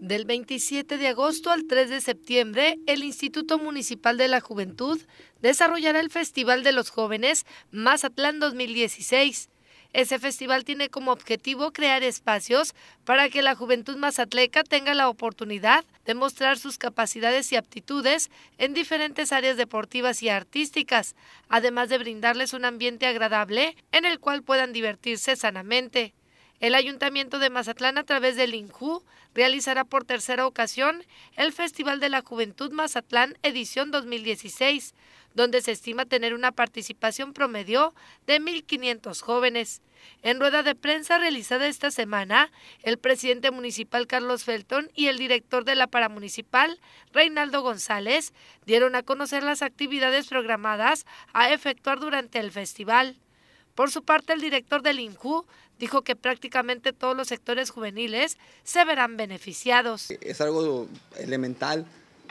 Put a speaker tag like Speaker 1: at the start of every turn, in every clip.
Speaker 1: Del 27 de agosto al 3 de septiembre, el Instituto Municipal de la Juventud desarrollará el Festival de los Jóvenes Mazatlán 2016. Ese festival tiene como objetivo crear espacios para que la juventud mazatleca tenga la oportunidad de mostrar sus capacidades y aptitudes en diferentes áreas deportivas y artísticas, además de brindarles un ambiente agradable en el cual puedan divertirse sanamente. El Ayuntamiento de Mazatlán a través del INJU realizará por tercera ocasión el Festival de la Juventud Mazatlán edición 2016, donde se estima tener una participación promedio de 1.500 jóvenes. En rueda de prensa realizada esta semana, el presidente municipal Carlos Felton y el director de la paramunicipal, Reinaldo González, dieron a conocer las actividades programadas a efectuar durante el festival. Por su parte, el director del INCU dijo que prácticamente todos los sectores juveniles se verán beneficiados.
Speaker 2: Es algo elemental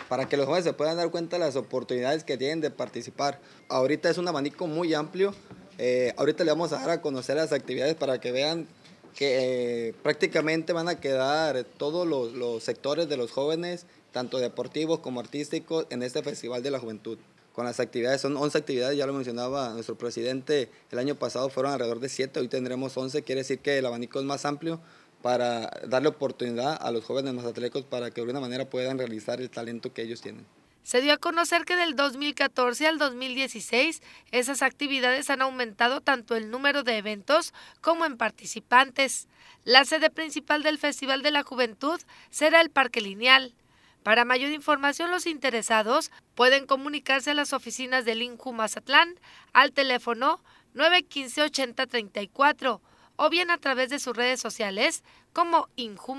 Speaker 2: para que los jóvenes se puedan dar cuenta de las oportunidades que tienen de participar. Ahorita es un abanico muy amplio. Eh, ahorita le vamos a dar a conocer las actividades para que vean que eh, prácticamente van a quedar todos los sectores de los jóvenes, tanto deportivos como artísticos, en este Festival de la Juventud con las actividades. Son 11 actividades, ya lo mencionaba nuestro presidente, el año pasado fueron alrededor de 7, hoy tendremos 11, quiere decir que el abanico es más amplio para darle oportunidad a los jóvenes mazatlecos para que de alguna manera puedan realizar el talento que ellos tienen.
Speaker 1: Se dio a conocer que del 2014 al 2016 esas actividades han aumentado tanto el número de eventos como en participantes. La sede principal del Festival de la Juventud será el Parque Lineal. Para mayor información, los interesados pueden comunicarse a las oficinas del INJU al teléfono 915-8034 o bien a través de sus redes sociales como INJU